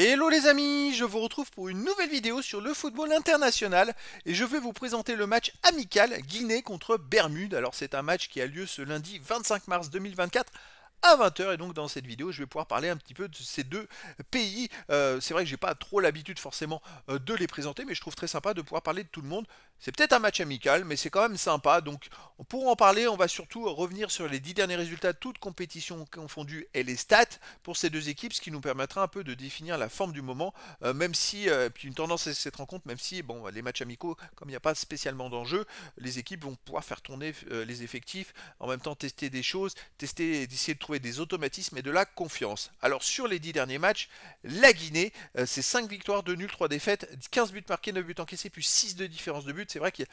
Hello les amis, je vous retrouve pour une nouvelle vidéo sur le football international et je vais vous présenter le match amical Guinée contre Bermude. Alors c'est un match qui a lieu ce lundi 25 mars 2024 à 20h et donc dans cette vidéo je vais pouvoir parler un petit peu de ces deux pays. Euh, c'est vrai que j'ai pas trop l'habitude forcément euh, de les présenter mais je trouve très sympa de pouvoir parler de tout le monde. C'est peut-être un match amical mais c'est quand même sympa donc pour en parler on va surtout revenir sur les dix derniers résultats toutes compétitions confondues et les stats pour ces deux équipes ce qui nous permettra un peu de définir la forme du moment euh, même si puis une tendance à cette rencontre même si bon les matchs amicaux comme il n'y a pas spécialement d'enjeu les équipes vont pouvoir faire tourner les effectifs en même temps tester des choses tester d'essayer de des automatismes et de la confiance. Alors sur les dix derniers matchs, la Guinée, euh, c'est cinq victoires, 2 nuls, 3 défaites, 15 buts marqués, 9 buts encaissés, plus 6 de différence de buts. C'est vrai qu'ils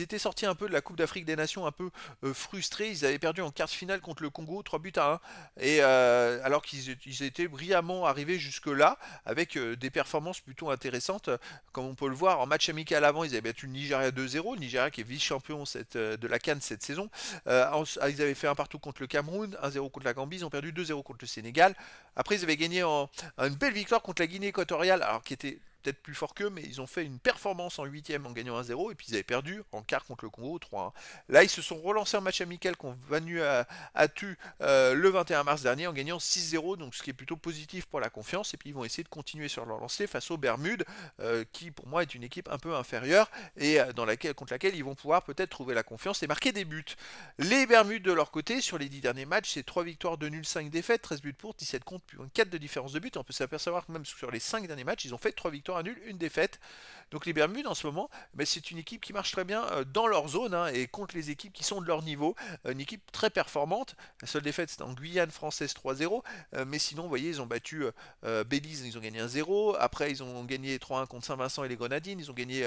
étaient sortis un peu de la Coupe d'Afrique des Nations un peu euh, frustrés. Ils avaient perdu en quart de finale contre le Congo, 3 buts à 1. Et euh, alors qu'ils étaient brillamment arrivés jusque-là, avec des performances plutôt intéressantes, comme on peut le voir en match amical avant, ils avaient battu le Nigeria 2-0, Nigeria qui est vice-champion de la Cannes cette saison. Ah, ils avaient fait un partout contre le Cameroun, 1-0 contre la ils ont perdu 2-0 contre le Sénégal. Après, ils avaient gagné en, une belle victoire contre la Guinée équatoriale, alors qui était peut-être plus fort qu'eux, mais ils ont fait une performance en 8ème en gagnant 1-0, et puis ils avaient perdu en quart contre le Congo 3-1. Là, ils se sont relancés en match amical qu'on Vanu à, à tu le 21 mars dernier en gagnant 6-0, donc ce qui est plutôt positif pour la confiance, et puis ils vont essayer de continuer sur leur lancée face aux Bermudes, euh, qui pour moi est une équipe un peu inférieure, et euh, dans laquelle, contre laquelle ils vont pouvoir peut-être trouver la confiance et marquer des buts. Les Bermudes de leur côté, sur les 10 derniers matchs, c'est 3 victoires, de nul, 5 défaites, 13 buts pour, 17 contre, plus 4 de différence de buts. on peut s'apercevoir que même sur les 5 derniers matchs, ils ont fait 3 victoires annule une défaite. Donc les Bermudes en ce moment, mais ben, c'est une équipe qui marche très bien euh, dans leur zone hein, et contre les équipes qui sont de leur niveau. Euh, une équipe très performante. La seule défaite c'est en Guyane française 3-0. Euh, mais sinon, vous voyez, ils ont battu Belize, ils ont gagné 1-0. Après, ils ont gagné 3-1 contre Saint-Vincent et les Grenadines. Ils ont gagné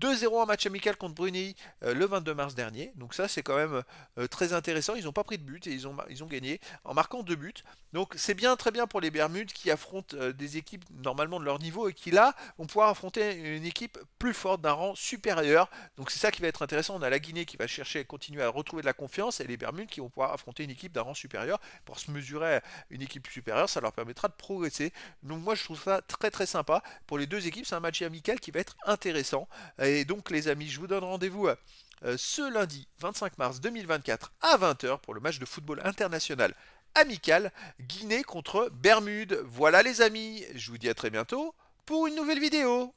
2-0 en match amical contre Brunei le 22 mars dernier. Donc ça, c'est quand même très intéressant. Ils n'ont pas pris de but et ils ont, ils ont gagné en marquant deux buts. Donc c'est bien, très bien pour les Bermudes qui affrontent des équipes normalement de leur niveau et qui là vont pouvoir affronter une équipe plus forte d'un rang supérieur. Donc c'est ça qui va être intéressant. On a la Guinée qui va chercher à continuer à retrouver de la confiance et les Bermudes qui vont pouvoir affronter une équipe d'un rang supérieur pour se mesurer à une équipe supérieure. Ça leur permettra de progresser. Donc moi je trouve ça très très sympa. Pour les deux équipes, c'est un match amical qui va être intéressant. Et donc les amis, je vous donne rendez-vous euh, ce lundi 25 mars 2024 à 20h pour le match de football international amical Guinée contre Bermude. Voilà les amis, je vous dis à très bientôt pour une nouvelle vidéo.